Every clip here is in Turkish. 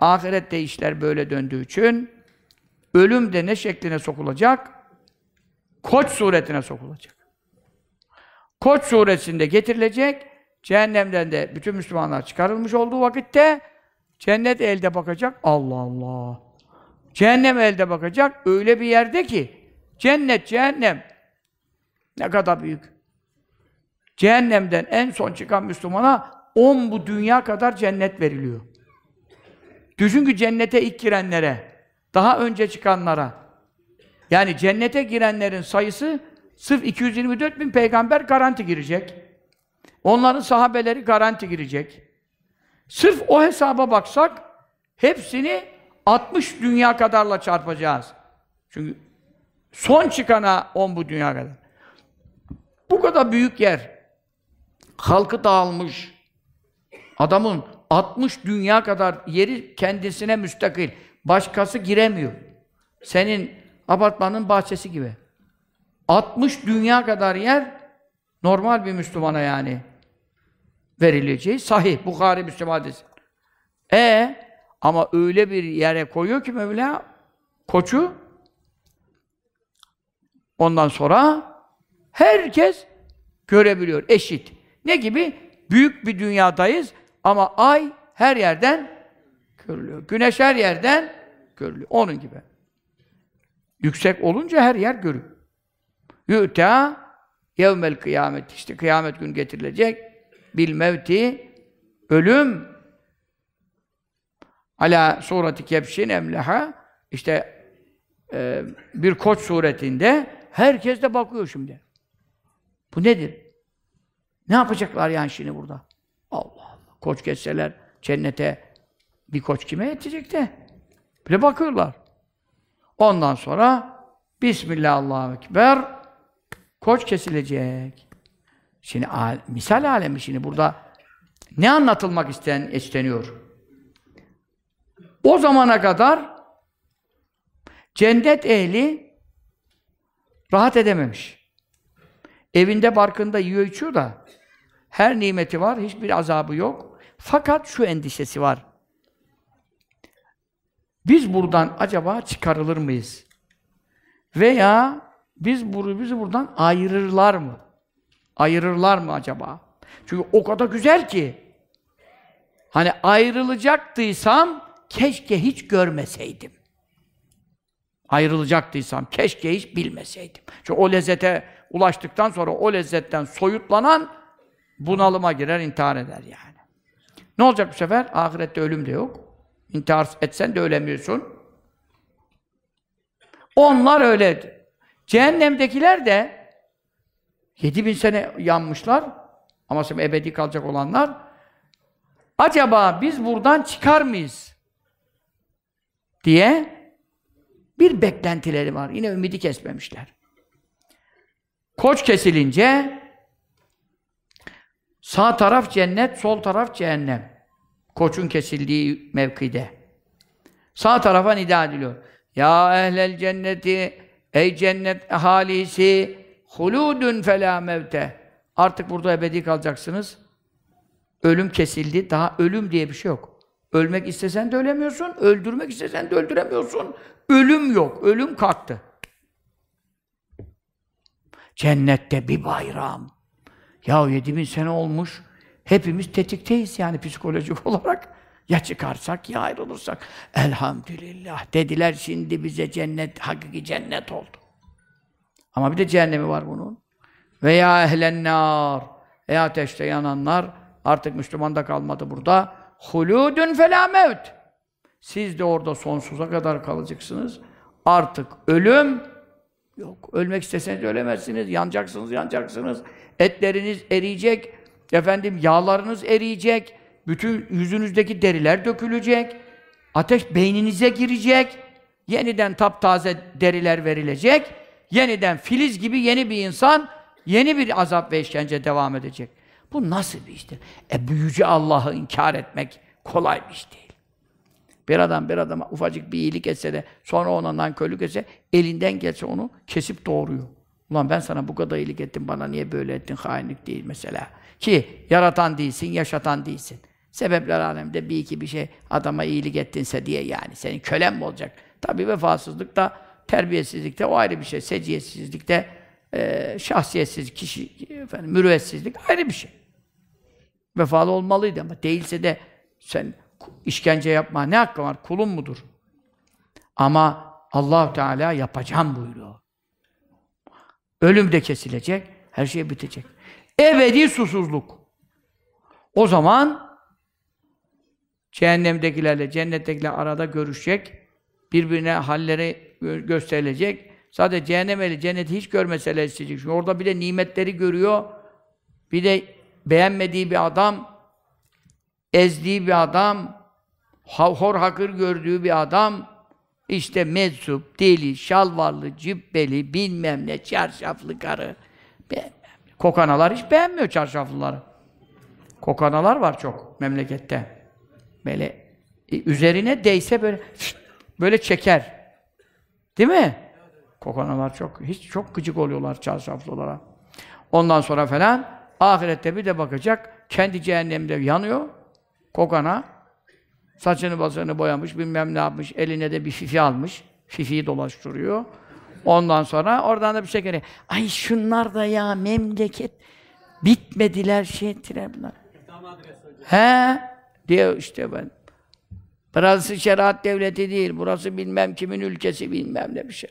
ahirette işler böyle döndüğü için ölüm de ne şekline sokulacak? Koç suretine sokulacak. Koç suresinde getirilecek. Cehennemden de bütün Müslümanlar çıkarılmış olduğu vakitte cennet elde bakacak. Allah Allah. Cehennem elde bakacak. Öyle bir yerde ki cennet cehennem ne kadar büyük. Cehennemden en son çıkan Müslümana on bu dünya kadar cennet veriliyor. Düşün cennete ilk girenlere, daha önce çıkanlara. Yani cennete girenlerin sayısı sırf 224 bin peygamber garanti girecek. Onların sahabeleri garanti girecek. Sırf o hesaba baksak hepsini 60 dünya kadarla çarpacağız. Çünkü son çıkana 10 bu dünya kadar. Bu kadar büyük yer. Halkı dağılmış. Adamın 60 dünya kadar yeri kendisine müstakil. Başkası giremiyor. Senin apartmanın bahçesi gibi. 60 dünya kadar yer normal bir Müslümana yani verileceği sahih. Bukhari Müslüman hadisi. E ama öyle bir yere koyuyor ki Mevla koçu ondan sonra herkes görebiliyor. Eşit. Ne gibi? Büyük bir dünyadayız. Ama ay her yerden görülüyor. Güneş her yerden görülüyor. Onun gibi. Yüksek olunca her yer görülüyor. Yü'ta yevmel kıyamet. işte kıyamet gün getirilecek. Bil mevti ölüm ala sureti kepşin emleha işte e, bir koç suretinde herkes de bakıyor şimdi. Bu nedir? Ne yapacaklar yani şimdi burada? koç geçseler cennete bir koç kime yetecek de? Bile bakıyorlar. Ondan sonra Bismillahirrahmanirrahim koç kesilecek. Şimdi misal alemi şimdi burada ne anlatılmak isten, isteniyor? O zamana kadar cennet ehli rahat edememiş. Evinde barkında yiyor içiyor da her nimeti var, hiçbir azabı yok. Fakat şu endişesi var. Biz buradan acaba çıkarılır mıyız? Veya biz buru bizi buradan ayırırlar mı? Ayırırlar mı acaba? Çünkü o kadar güzel ki. Hani ayrılacaktıysam keşke hiç görmeseydim. Ayrılacaktıysam keşke hiç bilmeseydim. Çünkü o lezzete ulaştıktan sonra o lezzetten soyutlanan bunalıma girer, intihar eder yani. Ne olacak bu sefer? Ahirette ölüm de yok. İntihar etsen de ölemiyorsun. Onlar öyle. Cehennemdekiler de 7 bin sene yanmışlar. Ama şimdi ebedi kalacak olanlar. Acaba biz buradan çıkar mıyız? Diye bir beklentileri var. Yine ümidi kesmemişler. Koç kesilince Sağ taraf cennet, sol taraf cehennem. Koçun kesildiği mevkide. Sağ tarafa nida ediliyor. Ya ehlel cenneti, ey cennet ahalisi, huludun felâ mevte. Artık burada ebedi kalacaksınız. Ölüm kesildi. Daha ölüm diye bir şey yok. Ölmek istesen de ölemiyorsun, öldürmek istesen de öldüremiyorsun. Ölüm yok, ölüm kalktı. Cennette bir bayram. Ya 7000 sene olmuş. Hepimiz tetikteyiz yani psikolojik olarak. Ya çıkarsak ya ayrılırsak. Elhamdülillah dediler şimdi bize cennet, hakiki cennet oldu. Ama bir de cehennemi var bunun. Veya ehlennâr. Ey ateşte yananlar artık Müslüman da kalmadı burada. Huludun felâ mevt. Siz de orada sonsuza kadar kalacaksınız. Artık ölüm Yok. Ölmek isteseniz ölemezsiniz. Yanacaksınız, yanacaksınız. Etleriniz eriyecek. Efendim yağlarınız eriyecek. Bütün yüzünüzdeki deriler dökülecek. Ateş beyninize girecek. Yeniden taptaze deriler verilecek. Yeniden filiz gibi yeni bir insan, yeni bir azap ve işkence devam edecek. Bu nasıl bir iştir? E bu Allah'ı inkar etmek kolay bir iş değil. Bir adam bir adama ufacık bir iyilik etse de sonra ona nankörlük etse elinden gelse onu kesip doğuruyor. Ulan ben sana bu kadar iyilik ettim bana niye böyle ettin hainlik değil mesela. Ki yaratan değilsin, yaşatan değilsin. Sebepler alemde bir iki bir şey adama iyilik ettinse diye yani. Senin kölen mi olacak? Tabii vefasızlık da, terbiyesizlik de o ayrı bir şey. Seciyetsizlik de, e, şahsiyetsiz kişi, efendim, mürüvvetsizlik ayrı bir şey. Vefalı olmalıydı ama değilse de sen işkence yapma. Ne hakkı var? Kulun mudur? Ama allah Teala yapacağım buyuruyor. Ölüm de kesilecek, her şey bitecek. Ebedi susuzluk. O zaman cehennemdekilerle cennettekiler arada görüşecek, birbirine halleri gösterilecek. Sadece cehennem eli cenneti hiç görmeseler isteyecek. Şimdi orada bile nimetleri görüyor. Bir de beğenmediği bir adam ezdiği bir adam, hor hakır gördüğü bir adam, işte meczup, deli, şalvarlı, cübbeli, bilmem ne, çarşaflı karı. Kokanalar hiç beğenmiyor çarşaflıları. Kokanalar var çok memlekette. Böyle e, üzerine değse böyle böyle çeker. Değil mi? Kokanalar çok, hiç çok gıcık oluyorlar çarşaflılara. Ondan sonra falan ahirette bir de bakacak, kendi cehennemde yanıyor, kokana saçını basını boyamış, bilmem ne yapmış, eline de bir fifi almış. Fifiyi dolaştırıyor. Ondan sonra oradan da bir şey geliyor. Ay şunlar da ya memleket bitmediler şey ettiler bunlar. He diye işte ben. Burası şeriat devleti değil. Burası bilmem kimin ülkesi bilmem ne bir şey.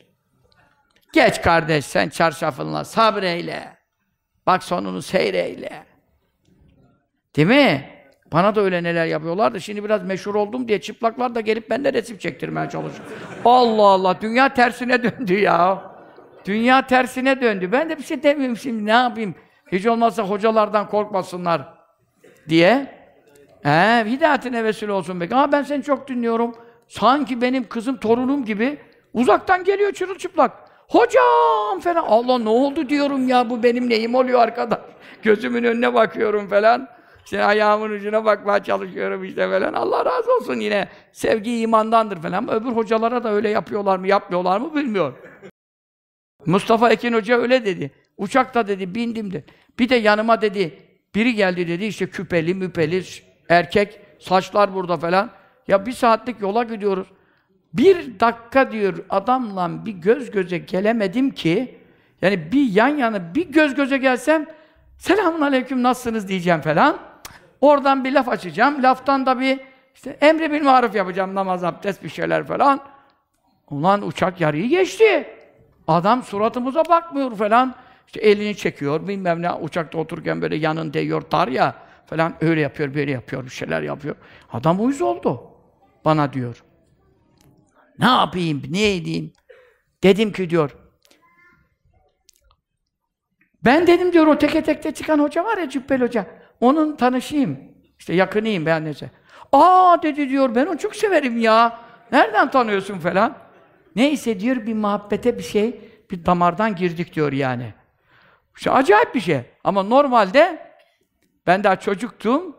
Geç kardeş sen çarşafınla sabreyle. Bak sonunu seyreyle. Değil mi? Bana da öyle neler yapıyorlardı. Şimdi biraz meşhur oldum diye çıplaklar da gelip benden resim çektirmeye çalışıyor. Allah Allah! Dünya tersine döndü ya. Dünya tersine döndü. Ben de bir şey demiyorum şimdi. Ne yapayım? Hiç olmazsa hocalardan korkmasınlar diye. He, hidayetine vesile olsun be. Ama ben seni çok dinliyorum. Sanki benim kızım torunum gibi uzaktan geliyor çırılçıplak. Hocam falan. Allah ne oldu diyorum ya bu benim neyim oluyor arkadaş. Gözümün önüne bakıyorum falan işte ayağımın ucuna bakmaya çalışıyorum işte falan. Allah razı olsun yine. Sevgi imandandır falan. Ama öbür hocalara da öyle yapıyorlar mı, yapmıyorlar mı bilmiyorum. Mustafa Ekin Hoca öyle dedi. Uçakta dedi, bindim de. Bir de yanıma dedi, biri geldi dedi işte küpeli, müpeli, erkek, saçlar burada falan. Ya bir saatlik yola gidiyoruz. Bir dakika diyor adamla bir göz göze gelemedim ki yani bir yan yana bir göz göze gelsem selamun aleyküm nasılsınız diyeceğim falan. Oradan bir laf açacağım. Laftan da bir işte emri bil maruf yapacağım. Namaz, abdest bir şeyler falan. Ulan uçak yarıyı geçti. Adam suratımıza bakmıyor falan. İşte elini çekiyor, bilmem ne, uçakta otururken böyle yanın değiyor, dar ya falan öyle yapıyor, böyle yapıyor, bir şeyler yapıyor. Adam uyuz oldu bana diyor. Ne yapayım, ne edeyim? Dedim ki diyor, ben dedim diyor o teke tekte çıkan hoca var ya Cübbel Hoca. Onun tanışayım. İşte yakınıyım ben neyse. Aa dedi diyor ben onu çok severim ya. Nereden tanıyorsun falan. Neyse diyor bir muhabbete bir şey bir damardan girdik diyor yani. İşte acayip bir şey. Ama normalde ben daha çocuktum.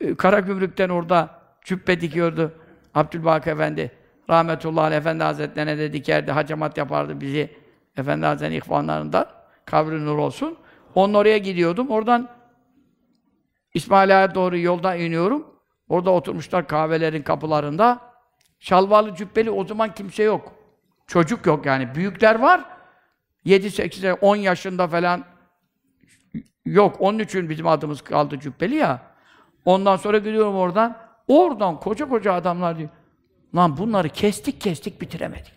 Ee, Karagümrük'ten orada cübbe dikiyordu. Abdülbaki Efendi rahmetullahi aleyh efendi hazretlerine de dikerdi, hacamat yapardı bizi. Efendi hazretlerinin ihvanlarından kabri nur olsun. Onun oraya gidiyordum. Oradan İsmail doğru yolda iniyorum. Orada oturmuşlar kahvelerin kapılarında. Şalvarlı, cübbeli o zaman kimse yok. Çocuk yok yani. Büyükler var. 7, 8, 10 yaşında falan yok. Onun için bizim adımız kaldı cübbeli ya. Ondan sonra gidiyorum oradan. Oradan koca koca adamlar diyor. Lan bunları kestik kestik bitiremedik.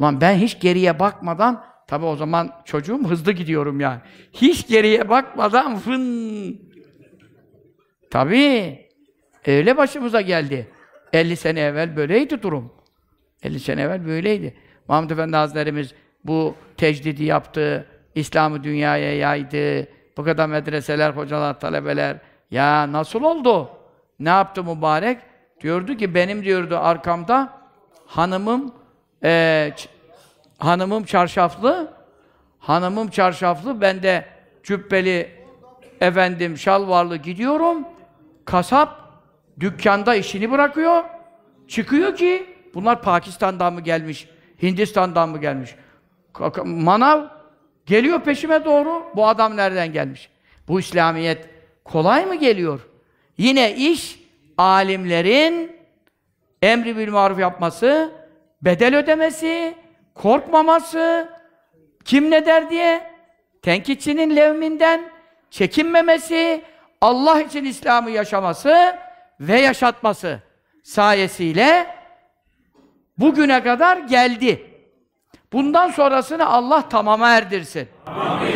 Lan ben hiç geriye bakmadan tabi o zaman çocuğum hızlı gidiyorum yani. Hiç geriye bakmadan fın Tabii. Öyle başımıza geldi. 50 sene evvel böyleydi durum. 50 sene evvel böyleydi. Mahmud Efendi Hazretlerimiz bu tecdidi yaptı, İslam'ı dünyaya yaydı, bu kadar medreseler, hocalar, talebeler. Ya nasıl oldu? Ne yaptı mübarek? Diyordu ki benim diyordu arkamda hanımım e, hanımım çarşaflı, hanımım çarşaflı, ben de cübbeli efendim şalvarlı gidiyorum kasap dükkanda işini bırakıyor. Çıkıyor ki bunlar Pakistan'dan mı gelmiş, Hindistan'dan mı gelmiş? Manav geliyor peşime doğru. Bu adam nereden gelmiş? Bu İslamiyet kolay mı geliyor? Yine iş alimlerin emri bil maruf yapması, bedel ödemesi, korkmaması, kim ne der diye tenkitçinin levminden çekinmemesi, Allah için İslam'ı yaşaması ve yaşatması sayesiyle bugüne kadar geldi. Bundan sonrasını Allah tamama erdirsin. Amin.